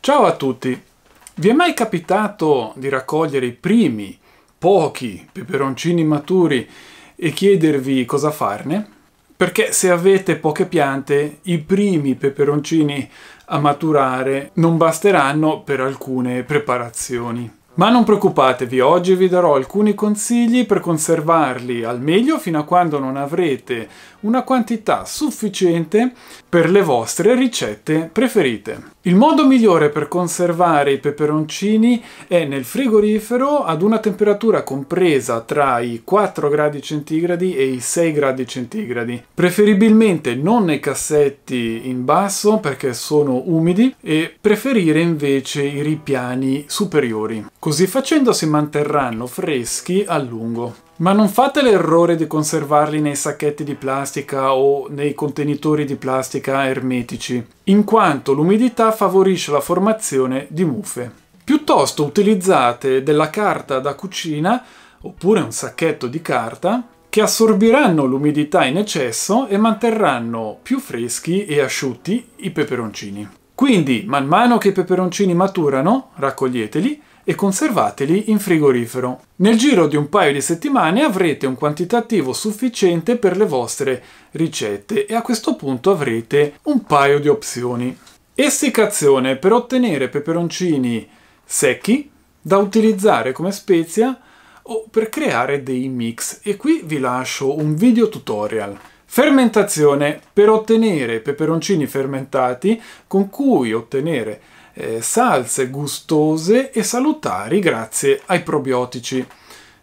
Ciao a tutti! Vi è mai capitato di raccogliere i primi, pochi peperoncini maturi e chiedervi cosa farne? Perché se avete poche piante, i primi peperoncini a maturare non basteranno per alcune preparazioni. Ma non preoccupatevi, oggi vi darò alcuni consigli per conservarli al meglio fino a quando non avrete una quantità sufficiente per le vostre ricette preferite. Il modo migliore per conservare i peperoncini è nel frigorifero ad una temperatura compresa tra i 4 gradi centigradi e i 6 gradi centigradi. Preferibilmente non nei cassetti in basso perché sono umidi e preferire invece i ripiani superiori. Così facendo si manterranno freschi a lungo. Ma non fate l'errore di conservarli nei sacchetti di plastica o nei contenitori di plastica ermetici, in quanto l'umidità favorisce la formazione di muffe. Piuttosto utilizzate della carta da cucina oppure un sacchetto di carta che assorbiranno l'umidità in eccesso e manterranno più freschi e asciutti i peperoncini. Quindi, man mano che i peperoncini maturano, raccoglieteli e conservateli in frigorifero. Nel giro di un paio di settimane avrete un quantitativo sufficiente per le vostre ricette e a questo punto avrete un paio di opzioni. Essiccazione per ottenere peperoncini secchi da utilizzare come spezia o per creare dei mix e qui vi lascio un video tutorial. Fermentazione per ottenere peperoncini fermentati con cui ottenere eh, salse gustose e salutari grazie ai probiotici.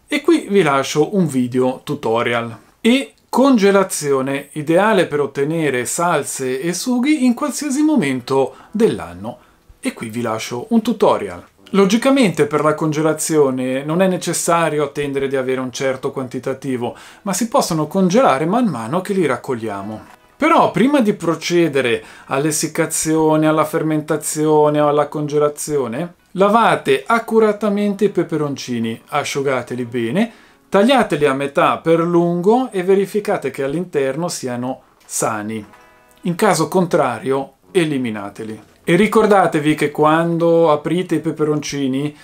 E qui vi lascio un video tutorial. E congelazione, ideale per ottenere salse e sughi in qualsiasi momento dell'anno. E qui vi lascio un tutorial. Logicamente per la congelazione non è necessario attendere di avere un certo quantitativo, ma si possono congelare man mano che li raccogliamo. Però prima di procedere all'essiccazione, alla fermentazione o alla congelazione, lavate accuratamente i peperoncini, asciugateli bene, tagliateli a metà per lungo e verificate che all'interno siano sani. In caso contrario, eliminateli. E ricordatevi che quando aprite i peperoncini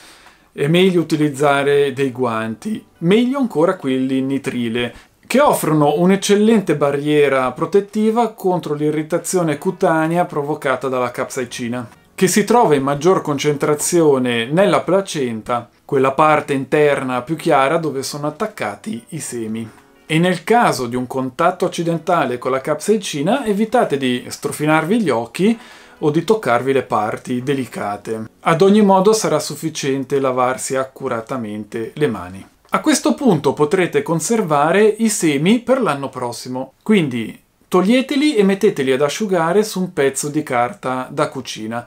è meglio utilizzare dei guanti, meglio ancora quelli in nitrile, che offrono un'eccellente barriera protettiva contro l'irritazione cutanea provocata dalla capsaicina, che si trova in maggior concentrazione nella placenta, quella parte interna più chiara dove sono attaccati i semi. E nel caso di un contatto accidentale con la capsaicina evitate di strofinarvi gli occhi o di toccarvi le parti delicate. Ad ogni modo sarà sufficiente lavarsi accuratamente le mani. A questo punto potrete conservare i semi per l'anno prossimo. Quindi toglieteli e metteteli ad asciugare su un pezzo di carta da cucina.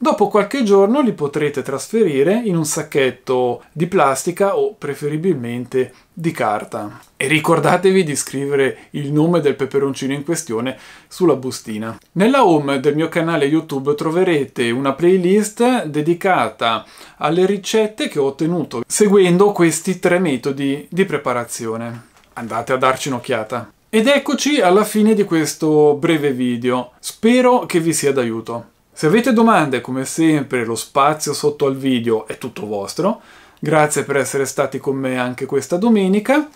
Dopo qualche giorno li potrete trasferire in un sacchetto di plastica o preferibilmente di carta. E ricordatevi di scrivere il nome del peperoncino in questione sulla bustina. Nella home del mio canale YouTube troverete una playlist dedicata alle ricette che ho ottenuto seguendo questi tre metodi di preparazione. Andate a darci un'occhiata. Ed eccoci alla fine di questo breve video. Spero che vi sia d'aiuto. Se avete domande, come sempre, lo spazio sotto al video è tutto vostro. Grazie per essere stati con me anche questa domenica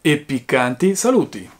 e piccanti saluti!